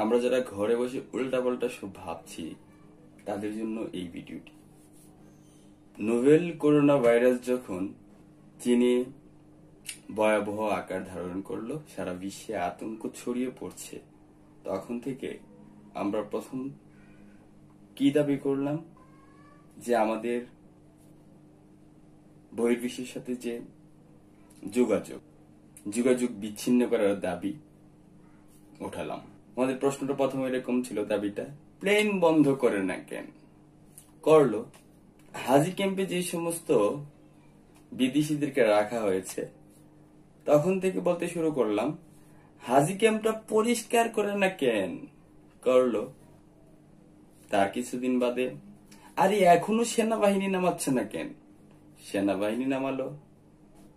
আমরা যারা ঘরে বসে উল্টাপাল্টা সব ভাবছি তাদের জন্য এই ভিডিওটি নোভেল করোনা ভাইরাস যখন চীনে ভয়াবহ আকার ধারণ করলো সারা বিশ্বে আতঙ্ক ছড়িয়ে পড়ছে তখন থেকে আমরা প্রথম কি দাবি করলাম যে আমাদের বহির্বিশ্বের সাথে যে যোগাযোগ যোগাযোগ বিচ্ছিন্ন করার দাবি ওঠালাম আমাদের প্রশ্নটা প্রথমে এরকম ছিল দাবিটা প্লেন বন্ধ করে না কেন করলো হাজি ক্যাম্পে যে সমস্ত বিদেশিদেরকে রাখা হয়েছে তখন থেকে বলতে শুরু করলাম হাজি ক্যাম্পটা পরিষ্কার করে না কেন করলো তার কিছুদিন বাদে আরে এখনো সেনাবাহিনী নামাচ্ছে না কেন সেনাবাহিনী নামালো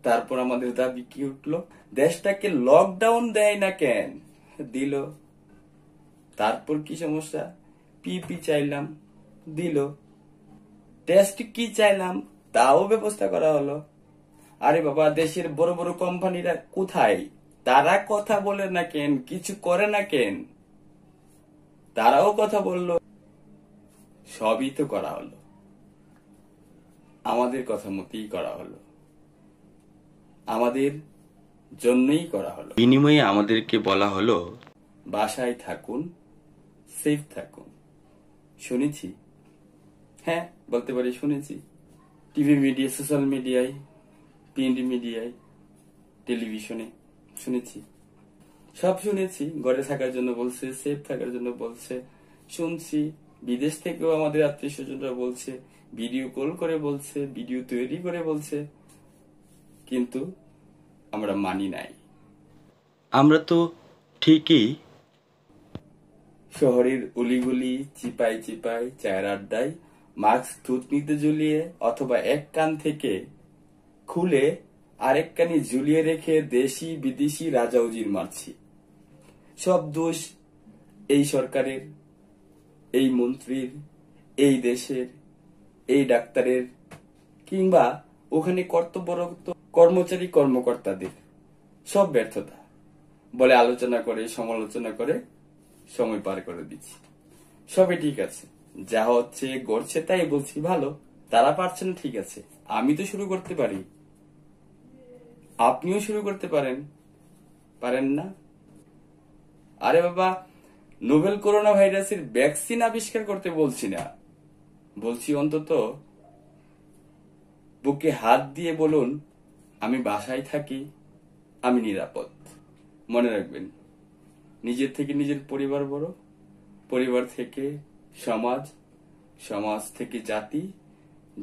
তারপর আমাদের দাবি কি উঠলো দেশটাকে লকডাউন দেয় না কেন দিল তারপর কি সমস্যা পিপি চাইলাম দিল টেস্ট কি চাইলাম তাও ব্যবস্থা করা হলো আরে বাবা দেশের বড় বড় কোম্পানিরা কোথায় তারা কথা বলে না কেন কিছু করে না কেন তারাও কথা বলল সবই তো করা হলো আমাদের কথা মতেই করা হলো আমাদের জন্যই করা হলো বিনিময়ে আমাদেরকে বলা হলো বাসায় থাকুন সেফ থাকো শুনেছি হ্যাঁ বলতে পারি শুনেছি টিভি মিডিয়া সোশ্যাল মিডিয়ায় প্রিন্ট মিডিয়ায় টেলিভিশনে শুনেছি সব শুনেছি ঘরে থাকার জন্য বলছে সেফ থাকার জন্য বলছে শুনছি বিদেশ থেকেও আমাদের আত্মীয় স্বজনরা বলছে ভিডিও কল করে বলছে ভিডিও তৈরি করে বলছে কিন্তু আমরা মানি নাই আমরা তো ঠিকই শহরের অলিগুলি চিপাই চিপাই চায়ের আড্ডায় মাস্ক থুতনিতে ঝুলিয়ে অথবা এক কান থেকে খুলে আরেক কানে ঝুলিয়ে রেখে দেশি বিদেশি রাজাউজির মারছি সব দোষ এই সরকারের এই মন্ত্রীর এই দেশের এই ডাক্তারের কিংবা ওখানে কর্তব্যরত কর্মচারী কর্মকর্তাদের সব ব্যর্থতা বলে আলোচনা করে সমালোচনা করে সময় পার করে দিচ্ছি সবই ঠিক আছে যা হচ্ছে গড়ছে তাই বলছি ভালো তারা পারছেন ঠিক আছে আমি তো শুরু করতে পারি আপনিও শুরু করতে পারেন পারেন না আরে বাবা নোভেল করোনা ভাইরাসের ভ্যাকসিন আবিষ্কার করতে বলছি না বলছি অন্তত বুকে হাত দিয়ে বলুন আমি বাসায় থাকি আমি নিরাপদ মনে রাখবেন নিজের থেকে নিজের পরিবার বড় পরিবার থেকে সমাজ সমাজ থেকে জাতি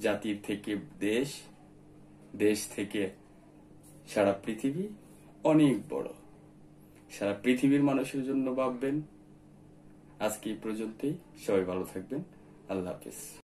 জাতির থেকে দেশ দেশ থেকে সারা পৃথিবী অনেক বড় সারা পৃথিবীর মানুষের জন্য ভাববেন আজকে এই পর্যন্তই সবাই ভালো থাকবেন আল্লাহ হাফিজ